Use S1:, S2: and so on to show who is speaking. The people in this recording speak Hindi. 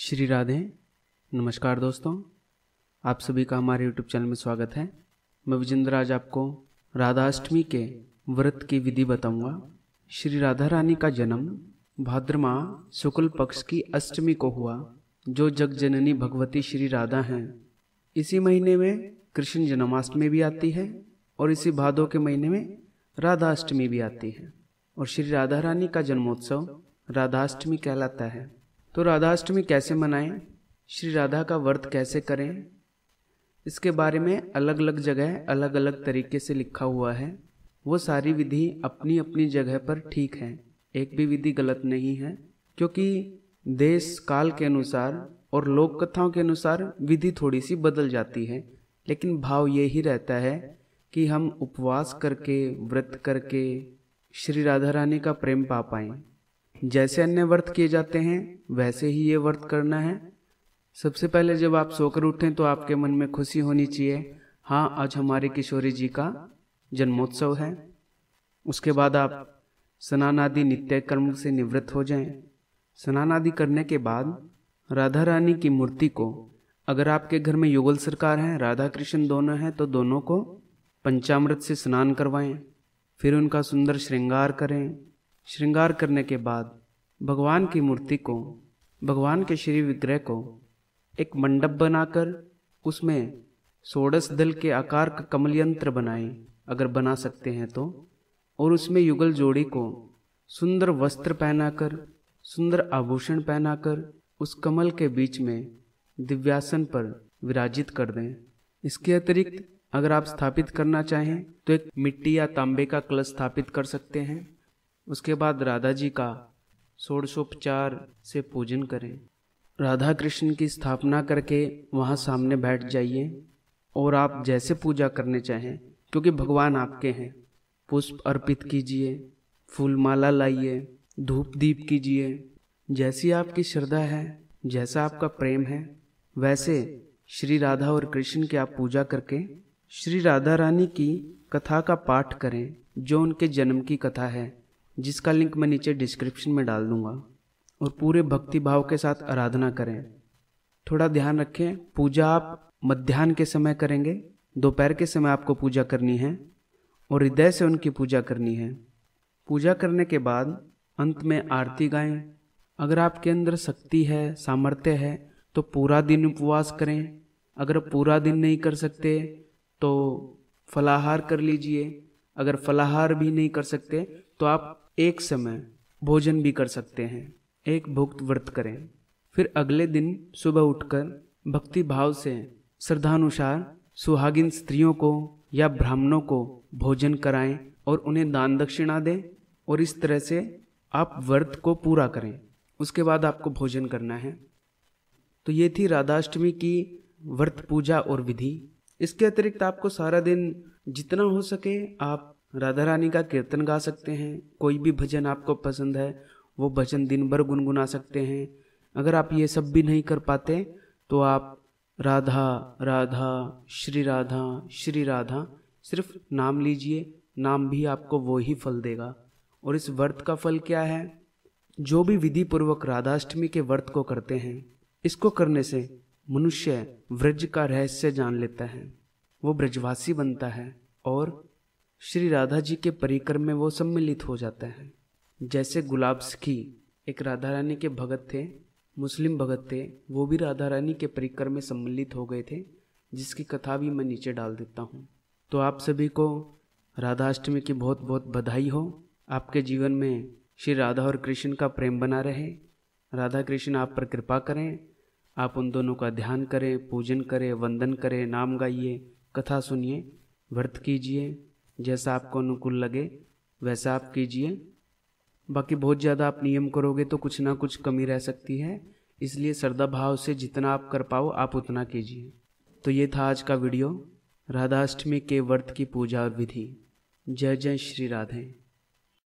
S1: श्री राधे नमस्कार दोस्तों आप सभी का हमारे YouTube चैनल में स्वागत है मैं विजेंद्र आज आपको राधाष्टमी के व्रत की विधि बताऊंगा श्री राधा रानी का जन्म भाद्रमा शुक्ल पक्ष की अष्टमी को हुआ जो जग जननी भगवती श्री राधा हैं इसी महीने में कृष्ण जन्माष्टमी भी आती है और इसी भादो के महीने में राधाष्टमी भी आती है और श्री राधा रानी का जन्मोत्सव राधाष्टमी कहलाता है तो राधाष्टमी कैसे मनाएं श्री राधा का व्रत कैसे करें इसके बारे में अलग अलग जगह अलग अलग तरीके से लिखा हुआ है वो सारी विधि अपनी अपनी जगह पर ठीक है एक भी विधि गलत नहीं है क्योंकि देश काल के अनुसार और लोक कथाओं के अनुसार विधि थोड़ी सी बदल जाती है लेकिन भाव ये ही रहता है कि हम उपवास करके व्रत करके श्री राधा रानी का प्रेम पा पाएँ जैसे अन्य व्रत किए जाते हैं वैसे ही ये व्रत करना है सबसे पहले जब आप सोकर उठें तो आपके मन में खुशी होनी चाहिए हाँ आज हमारे किशोरी जी का जन्मोत्सव है उसके बाद आप स्नान आदि नित्य कर्म से निवृत्त हो जाएं। स्नान आदि करने के बाद राधा रानी की मूर्ति को अगर आपके घर में युगल सरकार हैं राधा कृष्ण दोनों हैं तो दोनों को पंचामृत से स्नान करवाएं फिर उनका सुंदर श्रृंगार करें श्रृंगार करने के बाद भगवान की मूर्ति को भगवान के श्री विग्रह को एक मंडप बनाकर उसमें सोडस दल के आकार का कमल यंत्र बनाए अगर बना सकते हैं तो और उसमें युगल जोड़ी को सुंदर वस्त्र पहनाकर सुंदर आभूषण पहनाकर उस कमल के बीच में दिव्यासन पर विराजित कर दें इसके अतिरिक्त अगर आप स्थापित करना चाहें तो एक मिट्टी या तांबे का कलश स्थापित कर सकते हैं उसके बाद राधा जी का षोडशोपचार से पूजन करें राधा कृष्ण की स्थापना करके वहाँ सामने बैठ जाइए और आप जैसे पूजा करने चाहें क्योंकि भगवान आपके हैं पुष्प अर्पित कीजिए फूल माला लाइए धूप दीप कीजिए जैसी आपकी श्रद्धा है जैसा आपका प्रेम है वैसे श्री राधा और कृष्ण की आप पूजा करके श्री राधा रानी की कथा का पाठ करें जो उनके जन्म की कथा है जिसका लिंक मैं नीचे डिस्क्रिप्शन में डाल दूंगा और पूरे भक्ति भाव के साथ आराधना करें थोड़ा ध्यान रखें पूजा आप मध्यान्ह के समय करेंगे दोपहर के समय आपको पूजा करनी है और हृदय से उनकी पूजा करनी है पूजा करने के बाद अंत में आरती गाएं अगर आपके अंदर शक्ति है सामर्थ्य है तो पूरा दिन उपवास करें अगर पूरा दिन नहीं कर सकते तो फलाहार कर लीजिए अगर फलाहार भी नहीं कर सकते तो आप एक समय भोजन भी कर सकते हैं एक भुक्त व्रत करें फिर अगले दिन सुबह उठकर भक्ति भाव से श्रद्धानुसार सुहागिन स्त्रियों को या ब्राह्मणों को भोजन कराएं और उन्हें दान दक्षिणा दें और इस तरह से आप व्रत को पूरा करें उसके बाद आपको भोजन करना है तो ये थी राधाष्टमी की व्रत पूजा और विधि इसके अतिरिक्त आपको सारा दिन जितना हो सके आप राधा रानी का कीर्तन गा सकते हैं कोई भी भजन आपको पसंद है वो भजन दिन भर गुनगुना सकते हैं अगर आप ये सब भी नहीं कर पाते तो आप राधा राधा श्री राधा श्री राधा सिर्फ नाम लीजिए नाम भी आपको वो ही फल देगा और इस व्रत का फल क्या है जो भी विधि पूर्वक राधाष्टमी के व्रत को करते हैं इसको करने से मनुष्य व्रज का रहस्य जान लेता है वो ब्रजवासी बनता है और श्री राधा जी के परिक्रम में वो सम्मिलित हो जाते हैं जैसे गुलाब सखी एक राधा रानी के भगत थे मुस्लिम भगत थे वो भी राधा रानी के परिक्रम में सम्मिलित हो गए थे जिसकी कथा भी मैं नीचे डाल देता हूँ तो आप सभी को राधाष्टमी की बहुत बहुत बधाई हो आपके जीवन में श्री राधा और कृष्ण का प्रेम बना रहे राधा कृष्ण आप पर कृपा करें आप उन दोनों का ध्यान करें पूजन करें वंदन करें नाम गाइए कथा सुनिए व्रत कीजिए जैसा आपको अनुकूल लगे वैसा आप कीजिए बाकी बहुत ज़्यादा आप नियम करोगे तो कुछ ना कुछ कमी रह सकती है इसलिए श्रद्धा भाव से जितना आप कर पाओ आप उतना कीजिए तो ये था आज का वीडियो राधाष्टमी के व्रत की पूजा और विधि जय जय श्री राधे